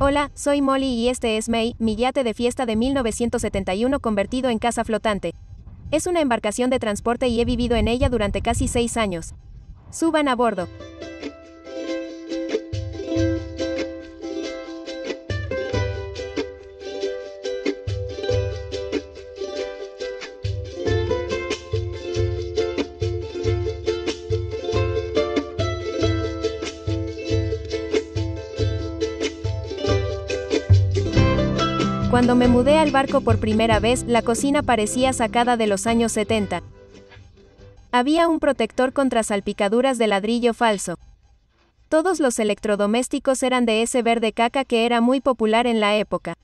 Hola, soy Molly y este es May, mi yate de fiesta de 1971 convertido en casa flotante. Es una embarcación de transporte y he vivido en ella durante casi seis años. Suban a bordo. Cuando me mudé al barco por primera vez, la cocina parecía sacada de los años 70. Había un protector contra salpicaduras de ladrillo falso. Todos los electrodomésticos eran de ese verde caca que era muy popular en la época.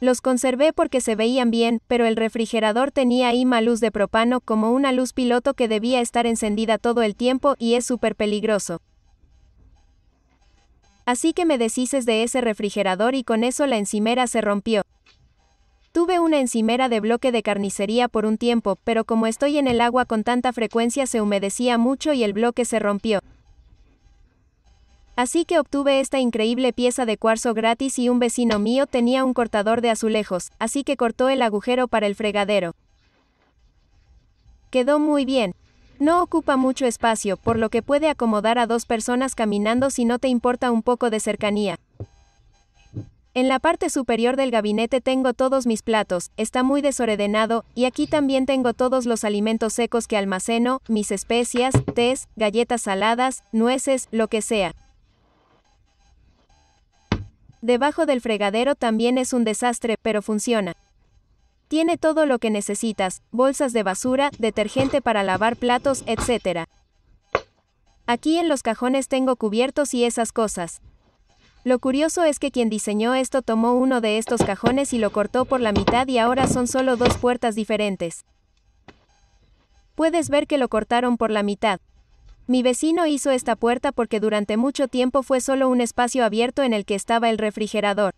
Los conservé porque se veían bien, pero el refrigerador tenía IMA luz de propano como una luz piloto que debía estar encendida todo el tiempo y es súper peligroso. Así que me deshices de ese refrigerador y con eso la encimera se rompió. Tuve una encimera de bloque de carnicería por un tiempo, pero como estoy en el agua con tanta frecuencia se humedecía mucho y el bloque se rompió. Así que obtuve esta increíble pieza de cuarzo gratis y un vecino mío tenía un cortador de azulejos, así que cortó el agujero para el fregadero. Quedó muy bien. No ocupa mucho espacio, por lo que puede acomodar a dos personas caminando si no te importa un poco de cercanía. En la parte superior del gabinete tengo todos mis platos, está muy desordenado, y aquí también tengo todos los alimentos secos que almaceno, mis especias, tés, galletas saladas, nueces, lo que sea. Debajo del fregadero también es un desastre, pero funciona. Tiene todo lo que necesitas, bolsas de basura, detergente para lavar platos, etc. Aquí en los cajones tengo cubiertos y esas cosas. Lo curioso es que quien diseñó esto tomó uno de estos cajones y lo cortó por la mitad y ahora son solo dos puertas diferentes. Puedes ver que lo cortaron por la mitad. Mi vecino hizo esta puerta porque durante mucho tiempo fue solo un espacio abierto en el que estaba el refrigerador.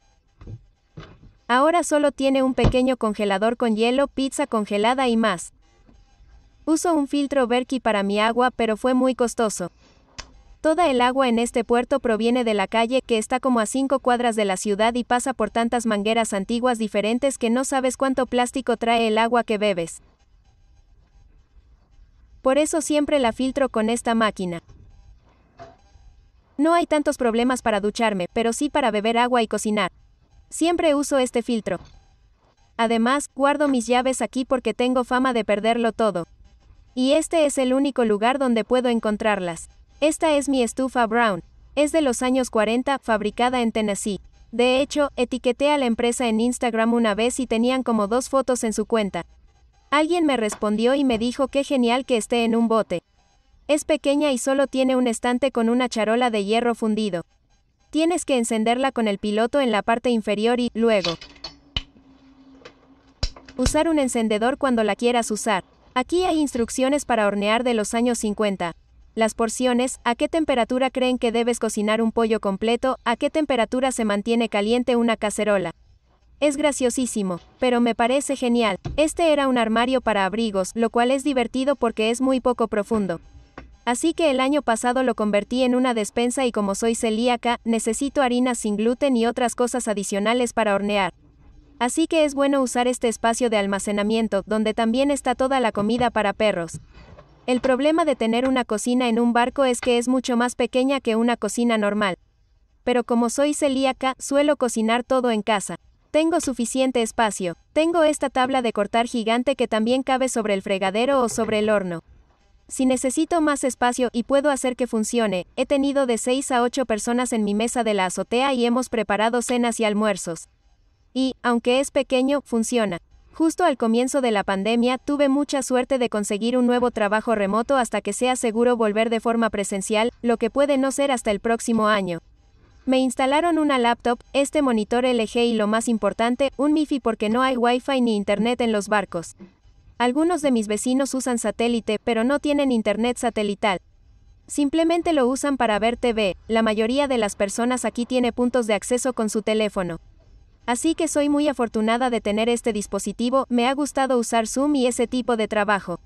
Ahora solo tiene un pequeño congelador con hielo, pizza congelada y más. Uso un filtro Berkey para mi agua, pero fue muy costoso. Toda el agua en este puerto proviene de la calle que está como a 5 cuadras de la ciudad y pasa por tantas mangueras antiguas diferentes que no sabes cuánto plástico trae el agua que bebes. Por eso siempre la filtro con esta máquina. No hay tantos problemas para ducharme, pero sí para beber agua y cocinar. Siempre uso este filtro. Además, guardo mis llaves aquí porque tengo fama de perderlo todo. Y este es el único lugar donde puedo encontrarlas. Esta es mi estufa Brown. Es de los años 40, fabricada en Tennessee. De hecho, etiqueté a la empresa en Instagram una vez y tenían como dos fotos en su cuenta. Alguien me respondió y me dijo qué genial que esté en un bote. Es pequeña y solo tiene un estante con una charola de hierro fundido. Tienes que encenderla con el piloto en la parte inferior y, luego, usar un encendedor cuando la quieras usar. Aquí hay instrucciones para hornear de los años 50. Las porciones, a qué temperatura creen que debes cocinar un pollo completo, a qué temperatura se mantiene caliente una cacerola. Es graciosísimo, pero me parece genial. Este era un armario para abrigos, lo cual es divertido porque es muy poco profundo. Así que el año pasado lo convertí en una despensa y como soy celíaca, necesito harinas sin gluten y otras cosas adicionales para hornear. Así que es bueno usar este espacio de almacenamiento, donde también está toda la comida para perros. El problema de tener una cocina en un barco es que es mucho más pequeña que una cocina normal. Pero como soy celíaca, suelo cocinar todo en casa. Tengo suficiente espacio. Tengo esta tabla de cortar gigante que también cabe sobre el fregadero o sobre el horno. Si necesito más espacio y puedo hacer que funcione, he tenido de 6 a 8 personas en mi mesa de la azotea y hemos preparado cenas y almuerzos. Y, aunque es pequeño, funciona. Justo al comienzo de la pandemia, tuve mucha suerte de conseguir un nuevo trabajo remoto hasta que sea seguro volver de forma presencial, lo que puede no ser hasta el próximo año. Me instalaron una laptop, este monitor LG y lo más importante, un MIFI porque no hay Wi-Fi ni internet en los barcos. Algunos de mis vecinos usan satélite, pero no tienen internet satelital. Simplemente lo usan para ver TV, la mayoría de las personas aquí tiene puntos de acceso con su teléfono. Así que soy muy afortunada de tener este dispositivo, me ha gustado usar Zoom y ese tipo de trabajo.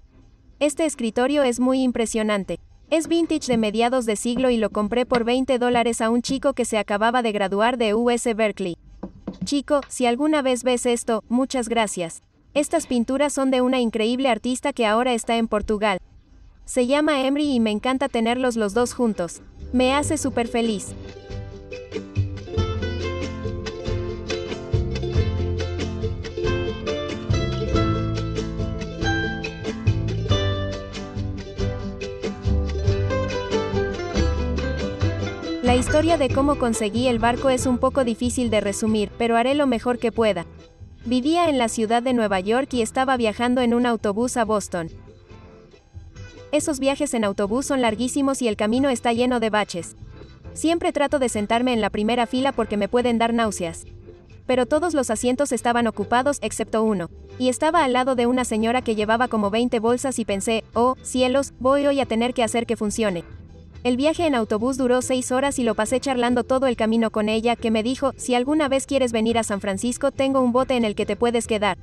Este escritorio es muy impresionante. Es vintage de mediados de siglo y lo compré por 20 dólares a un chico que se acababa de graduar de US Berkeley. Chico, si alguna vez ves esto, muchas gracias. Estas pinturas son de una increíble artista que ahora está en Portugal. Se llama Emery y me encanta tenerlos los dos juntos. Me hace súper feliz. La historia de cómo conseguí el barco es un poco difícil de resumir, pero haré lo mejor que pueda. Vivía en la ciudad de Nueva York y estaba viajando en un autobús a Boston. Esos viajes en autobús son larguísimos y el camino está lleno de baches. Siempre trato de sentarme en la primera fila porque me pueden dar náuseas. Pero todos los asientos estaban ocupados excepto uno. Y estaba al lado de una señora que llevaba como 20 bolsas y pensé, oh, cielos, voy hoy a tener que hacer que funcione. El viaje en autobús duró seis horas y lo pasé charlando todo el camino con ella, que me dijo, si alguna vez quieres venir a San Francisco, tengo un bote en el que te puedes quedar.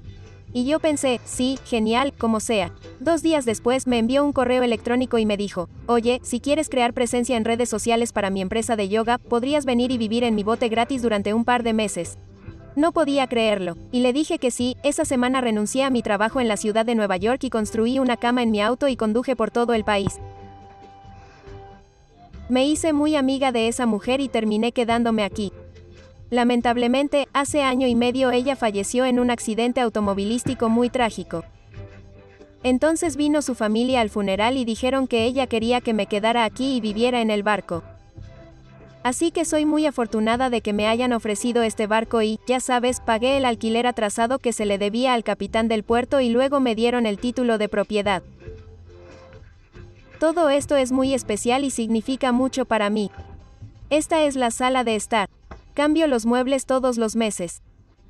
Y yo pensé, sí, genial, como sea. Dos días después me envió un correo electrónico y me dijo, oye, si quieres crear presencia en redes sociales para mi empresa de yoga, podrías venir y vivir en mi bote gratis durante un par de meses. No podía creerlo, y le dije que sí, esa semana renuncié a mi trabajo en la ciudad de Nueva York y construí una cama en mi auto y conduje por todo el país. Me hice muy amiga de esa mujer y terminé quedándome aquí. Lamentablemente, hace año y medio ella falleció en un accidente automovilístico muy trágico. Entonces vino su familia al funeral y dijeron que ella quería que me quedara aquí y viviera en el barco. Así que soy muy afortunada de que me hayan ofrecido este barco y, ya sabes, pagué el alquiler atrasado que se le debía al capitán del puerto y luego me dieron el título de propiedad. Todo esto es muy especial y significa mucho para mí. Esta es la sala de estar. Cambio los muebles todos los meses.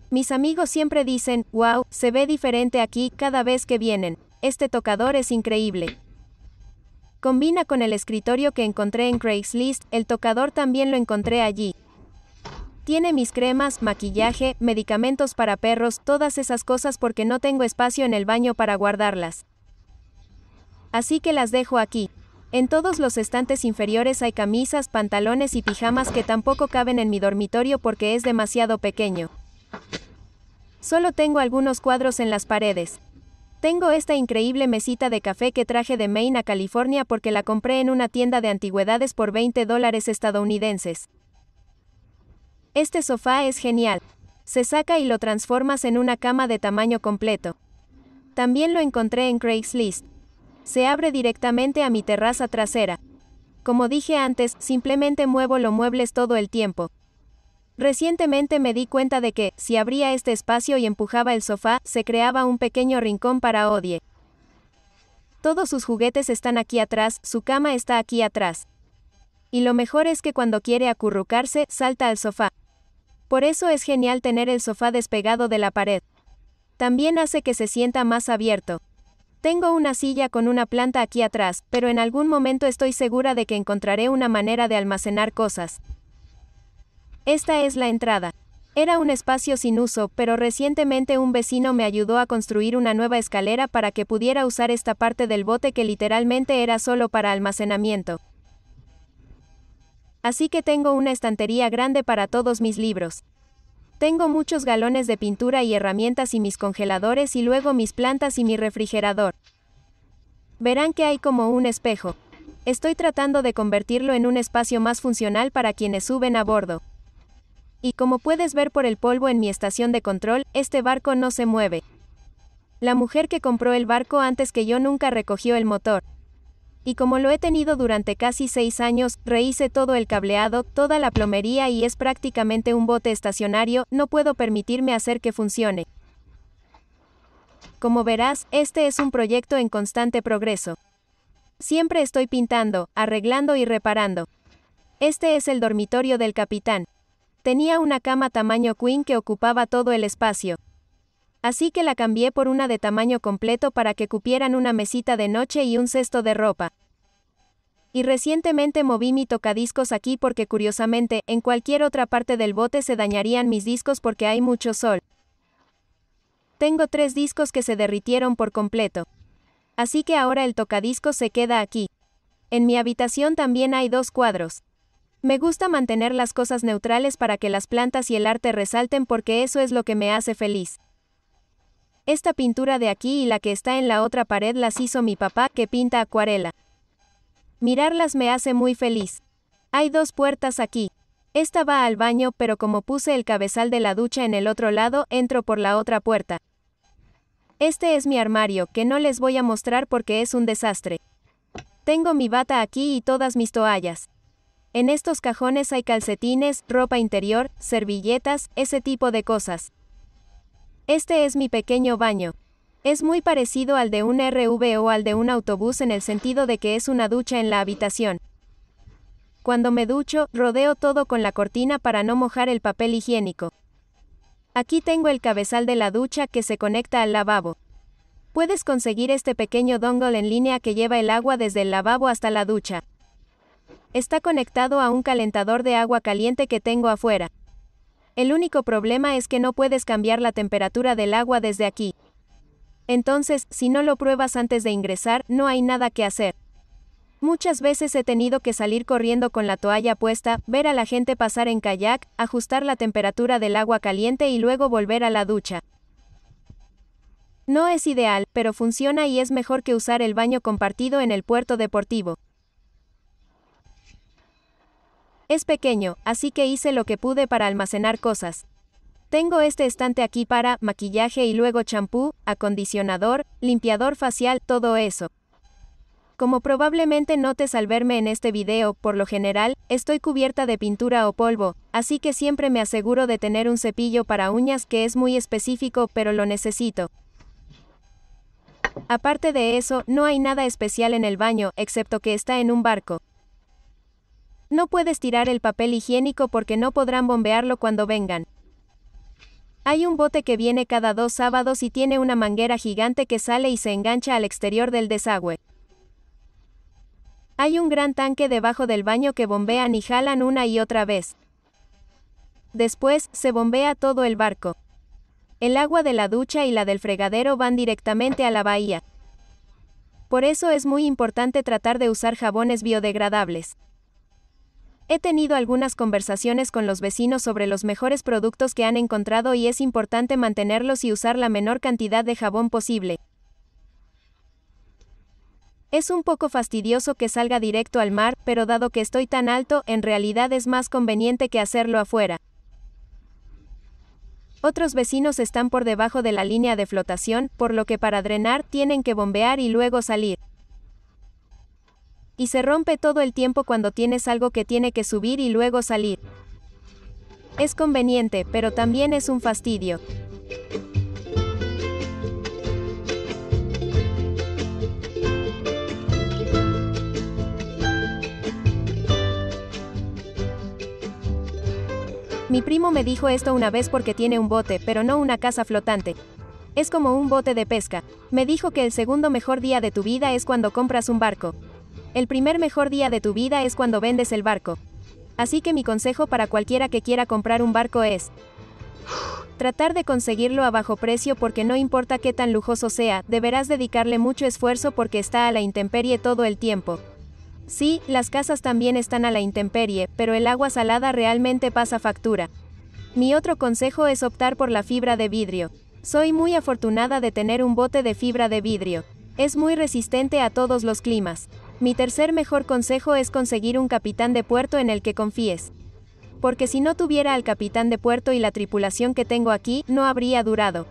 Mis amigos siempre dicen, wow, se ve diferente aquí cada vez que vienen. Este tocador es increíble. Combina con el escritorio que encontré en Craigslist, el tocador también lo encontré allí. Tiene mis cremas, maquillaje, medicamentos para perros, todas esas cosas porque no tengo espacio en el baño para guardarlas. Así que las dejo aquí. En todos los estantes inferiores hay camisas, pantalones y pijamas que tampoco caben en mi dormitorio porque es demasiado pequeño. Solo tengo algunos cuadros en las paredes. Tengo esta increíble mesita de café que traje de Maine a California porque la compré en una tienda de antigüedades por 20 dólares estadounidenses. Este sofá es genial. Se saca y lo transformas en una cama de tamaño completo. También lo encontré en Craigslist se abre directamente a mi terraza trasera. Como dije antes, simplemente muevo los muebles todo el tiempo. Recientemente me di cuenta de que, si abría este espacio y empujaba el sofá, se creaba un pequeño rincón para Odie. Todos sus juguetes están aquí atrás, su cama está aquí atrás. Y lo mejor es que cuando quiere acurrucarse, salta al sofá. Por eso es genial tener el sofá despegado de la pared. También hace que se sienta más abierto. Tengo una silla con una planta aquí atrás, pero en algún momento estoy segura de que encontraré una manera de almacenar cosas. Esta es la entrada. Era un espacio sin uso, pero recientemente un vecino me ayudó a construir una nueva escalera para que pudiera usar esta parte del bote que literalmente era solo para almacenamiento. Así que tengo una estantería grande para todos mis libros. Tengo muchos galones de pintura y herramientas y mis congeladores y luego mis plantas y mi refrigerador. Verán que hay como un espejo. Estoy tratando de convertirlo en un espacio más funcional para quienes suben a bordo. Y como puedes ver por el polvo en mi estación de control, este barco no se mueve. La mujer que compró el barco antes que yo nunca recogió el motor y como lo he tenido durante casi seis años, rehice todo el cableado, toda la plomería y es prácticamente un bote estacionario, no puedo permitirme hacer que funcione. Como verás, este es un proyecto en constante progreso. Siempre estoy pintando, arreglando y reparando. Este es el dormitorio del capitán. Tenía una cama tamaño queen que ocupaba todo el espacio. Así que la cambié por una de tamaño completo para que cupieran una mesita de noche y un cesto de ropa. Y recientemente moví mi tocadiscos aquí porque curiosamente, en cualquier otra parte del bote se dañarían mis discos porque hay mucho sol. Tengo tres discos que se derritieron por completo. Así que ahora el tocadiscos se queda aquí. En mi habitación también hay dos cuadros. Me gusta mantener las cosas neutrales para que las plantas y el arte resalten porque eso es lo que me hace feliz. Esta pintura de aquí y la que está en la otra pared las hizo mi papá, que pinta acuarela. Mirarlas me hace muy feliz. Hay dos puertas aquí. Esta va al baño, pero como puse el cabezal de la ducha en el otro lado, entro por la otra puerta. Este es mi armario, que no les voy a mostrar porque es un desastre. Tengo mi bata aquí y todas mis toallas. En estos cajones hay calcetines, ropa interior, servilletas, ese tipo de cosas. Este es mi pequeño baño. Es muy parecido al de un RV o al de un autobús en el sentido de que es una ducha en la habitación. Cuando me ducho, rodeo todo con la cortina para no mojar el papel higiénico. Aquí tengo el cabezal de la ducha que se conecta al lavabo. Puedes conseguir este pequeño dongle en línea que lleva el agua desde el lavabo hasta la ducha. Está conectado a un calentador de agua caliente que tengo afuera. El único problema es que no puedes cambiar la temperatura del agua desde aquí. Entonces, si no lo pruebas antes de ingresar, no hay nada que hacer. Muchas veces he tenido que salir corriendo con la toalla puesta, ver a la gente pasar en kayak, ajustar la temperatura del agua caliente y luego volver a la ducha. No es ideal, pero funciona y es mejor que usar el baño compartido en el puerto deportivo. Es pequeño, así que hice lo que pude para almacenar cosas. Tengo este estante aquí para maquillaje y luego champú, acondicionador, limpiador facial, todo eso. Como probablemente notes al verme en este video, por lo general, estoy cubierta de pintura o polvo, así que siempre me aseguro de tener un cepillo para uñas que es muy específico, pero lo necesito. Aparte de eso, no hay nada especial en el baño, excepto que está en un barco. No puedes tirar el papel higiénico porque no podrán bombearlo cuando vengan. Hay un bote que viene cada dos sábados y tiene una manguera gigante que sale y se engancha al exterior del desagüe. Hay un gran tanque debajo del baño que bombean y jalan una y otra vez. Después, se bombea todo el barco. El agua de la ducha y la del fregadero van directamente a la bahía. Por eso es muy importante tratar de usar jabones biodegradables. He tenido algunas conversaciones con los vecinos sobre los mejores productos que han encontrado y es importante mantenerlos y usar la menor cantidad de jabón posible. Es un poco fastidioso que salga directo al mar, pero dado que estoy tan alto, en realidad es más conveniente que hacerlo afuera. Otros vecinos están por debajo de la línea de flotación, por lo que para drenar tienen que bombear y luego salir. Y se rompe todo el tiempo cuando tienes algo que tiene que subir y luego salir. Es conveniente, pero también es un fastidio. Mi primo me dijo esto una vez porque tiene un bote, pero no una casa flotante. Es como un bote de pesca. Me dijo que el segundo mejor día de tu vida es cuando compras un barco. El primer mejor día de tu vida es cuando vendes el barco. Así que mi consejo para cualquiera que quiera comprar un barco es, Tratar de conseguirlo a bajo precio porque no importa qué tan lujoso sea, deberás dedicarle mucho esfuerzo porque está a la intemperie todo el tiempo. Sí, las casas también están a la intemperie, pero el agua salada realmente pasa factura. Mi otro consejo es optar por la fibra de vidrio. Soy muy afortunada de tener un bote de fibra de vidrio. Es muy resistente a todos los climas. Mi tercer mejor consejo es conseguir un capitán de puerto en el que confíes. Porque si no tuviera al capitán de puerto y la tripulación que tengo aquí, no habría durado.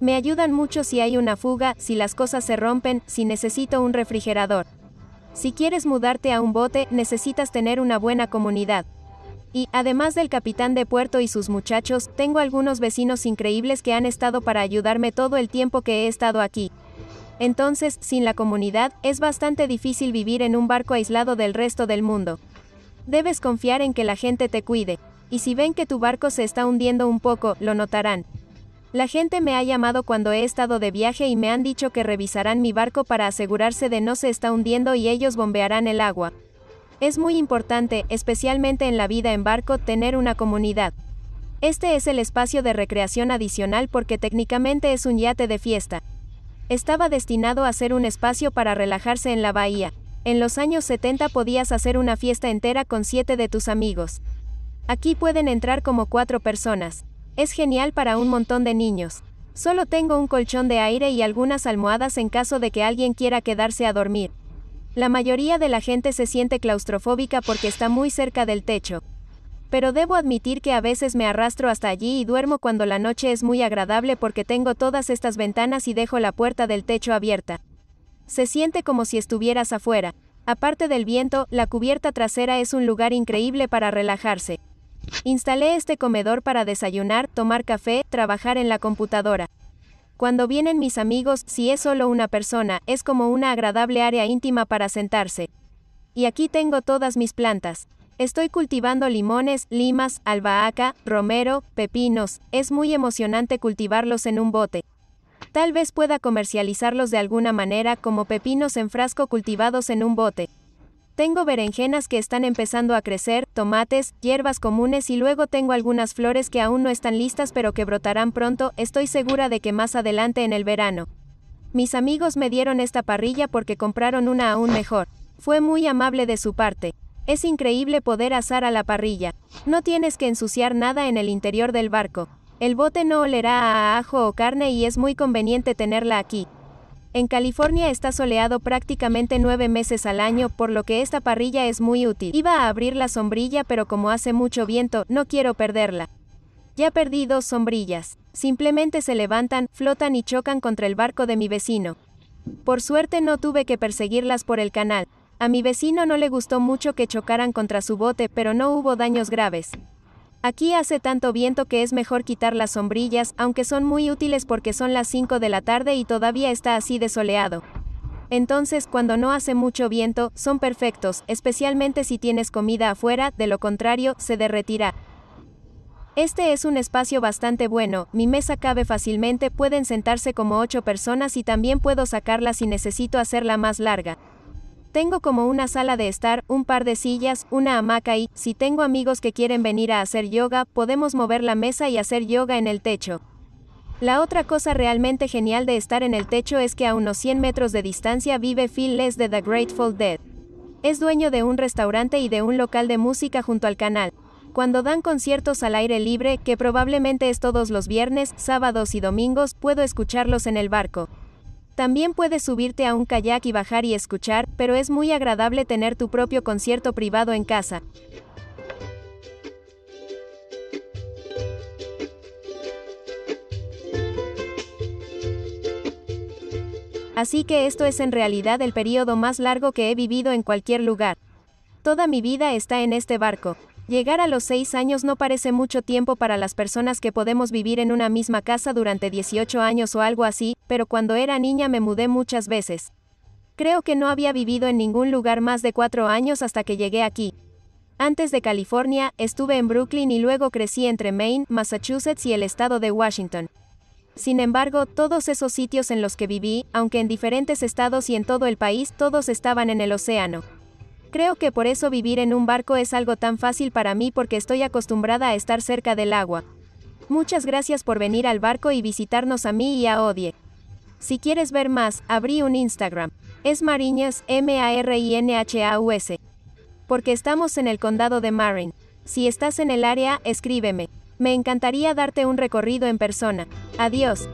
Me ayudan mucho si hay una fuga, si las cosas se rompen, si necesito un refrigerador. Si quieres mudarte a un bote, necesitas tener una buena comunidad. Y, además del capitán de puerto y sus muchachos, tengo algunos vecinos increíbles que han estado para ayudarme todo el tiempo que he estado aquí. Entonces, sin la comunidad, es bastante difícil vivir en un barco aislado del resto del mundo. Debes confiar en que la gente te cuide. Y si ven que tu barco se está hundiendo un poco, lo notarán. La gente me ha llamado cuando he estado de viaje y me han dicho que revisarán mi barco para asegurarse de no se está hundiendo y ellos bombearán el agua. Es muy importante, especialmente en la vida en barco, tener una comunidad. Este es el espacio de recreación adicional porque técnicamente es un yate de fiesta. Estaba destinado a ser un espacio para relajarse en la bahía. En los años 70 podías hacer una fiesta entera con siete de tus amigos. Aquí pueden entrar como cuatro personas. Es genial para un montón de niños. Solo tengo un colchón de aire y algunas almohadas en caso de que alguien quiera quedarse a dormir. La mayoría de la gente se siente claustrofóbica porque está muy cerca del techo pero debo admitir que a veces me arrastro hasta allí y duermo cuando la noche es muy agradable porque tengo todas estas ventanas y dejo la puerta del techo abierta. Se siente como si estuvieras afuera. Aparte del viento, la cubierta trasera es un lugar increíble para relajarse. Instalé este comedor para desayunar, tomar café, trabajar en la computadora. Cuando vienen mis amigos, si es solo una persona, es como una agradable área íntima para sentarse. Y aquí tengo todas mis plantas. Estoy cultivando limones, limas, albahaca, romero, pepinos, es muy emocionante cultivarlos en un bote. Tal vez pueda comercializarlos de alguna manera como pepinos en frasco cultivados en un bote. Tengo berenjenas que están empezando a crecer, tomates, hierbas comunes y luego tengo algunas flores que aún no están listas pero que brotarán pronto, estoy segura de que más adelante en el verano. Mis amigos me dieron esta parrilla porque compraron una aún mejor. Fue muy amable de su parte. Es increíble poder asar a la parrilla. No tienes que ensuciar nada en el interior del barco. El bote no olerá a ajo o carne y es muy conveniente tenerla aquí. En California está soleado prácticamente nueve meses al año, por lo que esta parrilla es muy útil. Iba a abrir la sombrilla, pero como hace mucho viento, no quiero perderla. Ya perdí dos sombrillas. Simplemente se levantan, flotan y chocan contra el barco de mi vecino. Por suerte no tuve que perseguirlas por el canal. A mi vecino no le gustó mucho que chocaran contra su bote, pero no hubo daños graves. Aquí hace tanto viento que es mejor quitar las sombrillas, aunque son muy útiles porque son las 5 de la tarde y todavía está así desoleado. Entonces, cuando no hace mucho viento, son perfectos, especialmente si tienes comida afuera, de lo contrario, se derretirá. Este es un espacio bastante bueno, mi mesa cabe fácilmente, pueden sentarse como 8 personas y también puedo sacarla si necesito hacerla más larga. Tengo como una sala de estar, un par de sillas, una hamaca y, si tengo amigos que quieren venir a hacer yoga, podemos mover la mesa y hacer yoga en el techo. La otra cosa realmente genial de estar en el techo es que a unos 100 metros de distancia vive Phil Les de The Grateful Dead. Es dueño de un restaurante y de un local de música junto al canal. Cuando dan conciertos al aire libre, que probablemente es todos los viernes, sábados y domingos, puedo escucharlos en el barco. También puedes subirte a un kayak y bajar y escuchar, pero es muy agradable tener tu propio concierto privado en casa. Así que esto es en realidad el periodo más largo que he vivido en cualquier lugar. Toda mi vida está en este barco. Llegar a los 6 años no parece mucho tiempo para las personas que podemos vivir en una misma casa durante 18 años o algo así, pero cuando era niña me mudé muchas veces. Creo que no había vivido en ningún lugar más de 4 años hasta que llegué aquí. Antes de California, estuve en Brooklyn y luego crecí entre Maine, Massachusetts y el estado de Washington. Sin embargo, todos esos sitios en los que viví, aunque en diferentes estados y en todo el país, todos estaban en el océano. Creo que por eso vivir en un barco es algo tan fácil para mí porque estoy acostumbrada a estar cerca del agua. Muchas gracias por venir al barco y visitarnos a mí y a Odie. Si quieres ver más, abrí un Instagram. Es Mariñas, M-A-R-I-N-H-A-U-S. Porque estamos en el condado de Marin. Si estás en el área, escríbeme. Me encantaría darte un recorrido en persona. Adiós.